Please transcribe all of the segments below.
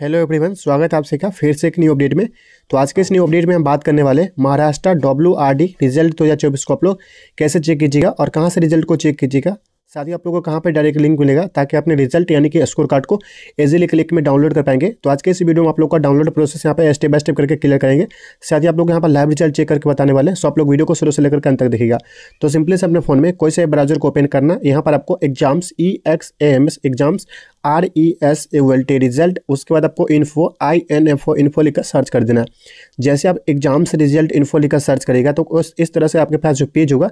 hello everyone स्वागत है आप सबका फिर से एक न्यू अपडेट में तो आज के इस न्यू अपडेट में हम बात करने वाले Maharashtra W R D result दो हज़ार चौबीस को आप लोग कैसे चेक कीजिएगा और कहाँ से रिजल्ट को चेक कीजिएगा साथ ही आप लोगों को कहाँ पर डायरेक्ट लिंक मिलेगा ताकि अपने रिजल्ट यानी कि स्कोर कार्ड को इजीली क्लिक में डाउनलोड कर पाएंगे तो आज के इस वीडियो में आप लोग का डाउनलोड प्रोसेस यहाँ पर स्टेप बाय स्टेप करके क्लियर करेंगे साथ ही आप लोग यहाँ पर लाइव रिजल्ट चेक करके बताने वाले हैं सो आप लोग वीडियो को शुरू से लेकर अंत तक देखिएगा तो सिंपली से अपने फोन में कोई से ब्राउजर को ओपन करना यहाँ पर आपको exams E X A M S exams R E S A L T result उसके बाद आपको info I N F O info लिखकर सर्च कर देना जैसे आप एग्जाम से रिजल्ट इन्फो लिखकर सर्च करेगा तो उस इस तरह से आपके पास जो पेज होगा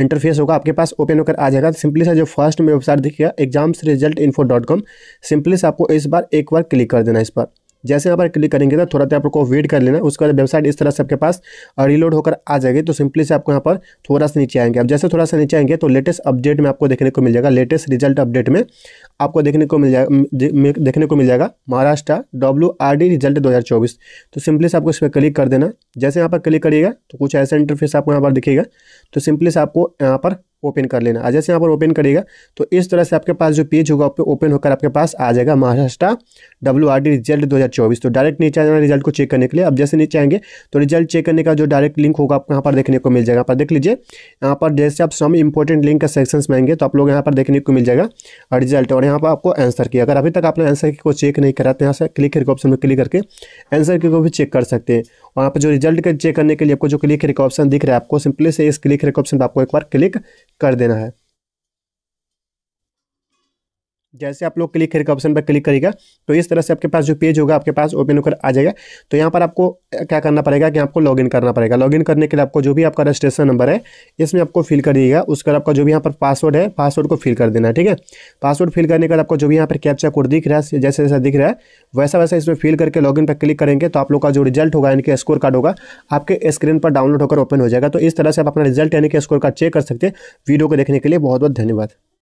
इंटरफेस होगा आपके पास ओपन होकर आ जाएगा सिंपली से जो फर्स्ट में वेबसाइट दिखेगा एग्जाम से result info dot com simply से आपको इस बार एक बार क्लिक कर देना इस पर जैसे आप क्लिक करेंगे ना थोड़ा देर आपको वेट कर लेना उसके बाद वेबसाइट इस तरह से आपके पास रिलोड होकर आ जाएगी तो सिंपली से आपको यहाँ पर थोड़ा सा नीचे आएंगे अब जैसे थोड़ा सा नीचे आएंगे तो लेटेस्ट अपडेट में आपको देखने को मिल जाएगा लेटेस्ट रिजल्ट अपडेट में आपको देखने को मिल जाएगा देखने को मिल जाएगा महाराष्ट्र डब्ल्यू रिजल्ट दो तो सिंपली से आपको इस पर क्लिक कर देना जैसे यहाँ पर क्लिक करिएगा तो कुछ ऐसा इंटरफेस आपको यहाँ पर दिखेगा तो सिंपली से आपको यहाँ पर ओपन कर लेना जैसे यहाँ पर ओपन करेगा तो इस तरह से आपके पास जो पेज होगा ओपन होकर आपके पास आ जाएगा Maharashtra W R D result दो हज़ार चौबीस तो डायरेक्ट नीचे आ जाना रिजल्ट को चेक करने के लिए अब जैसे नीचे आएंगे तो रिजल्ट चेक करने का जो डायरेक्ट लिंक होगा आपको यहाँ पर देखने को मिल जाएगा पर देख लीजिए यहाँ पर जैसे आप सम इंपॉर्टेंट लिंक का सेक्शन में आएंगे तो आप लोग यहाँ पर देखने को मिल जाएगा रिजल्ट और यहाँ पर आपको आंसर की अगर अभी तक आपने आंसर की को चेक नहीं करा तो यहाँ से क्लिक करके ऑप्शन में क्लिक करके आंसर की को भी चेक कर सकते हैं वहाँ पर जो रिजल्ट चेक करने के लिए आपको जो क्लिक रिकॉप्शन ऑप्शन दिख रहा है आपको सिंपली से इस क्लिक रेक ऑप्शन पर आपको एक बार क्लिक कर देना है जैसे आप लोग क्लिक करके ऑप्शन पर क्लिक करेगा तो इस तरह से आपके पास जो पेज होगा आपके पास ओपन होकर आ जाएगा तो यहाँ पर आपको क्या करना पड़ेगा कि आपको लॉगिन करना पड़ेगा लॉगिन करने के लिए आपको जो भी आपका रजिस्ट्रेशन नंबर है इसमें आपको फिल करिएगा उसके बाद आपका जो भी यहाँ पर पासवर्ड है पासवर्ड को फिल कर देना है ठीक है पासवर्ड फिल करने के बाद आपको जो भी यहाँ पर कैप्चा कोड दिख रहा है जैसे जैसा दिख रहा है वैसा वैसा इसमें फिल करके लॉगिन पर क्लिक करेंगे तो आप लोग का जो रिजल्ट होगा यानी कि स्कोर कार्ड होगा आपके स्क्रीन पर डाउनलोड होकर ओपन हो जाएगा तो इस तरह से आप अपना रिजल्ट यानी कि स्कोर कार्ड चेक कर सकते हैं वीडियो को देखने के लिए बहुत बहुत धन्यवाद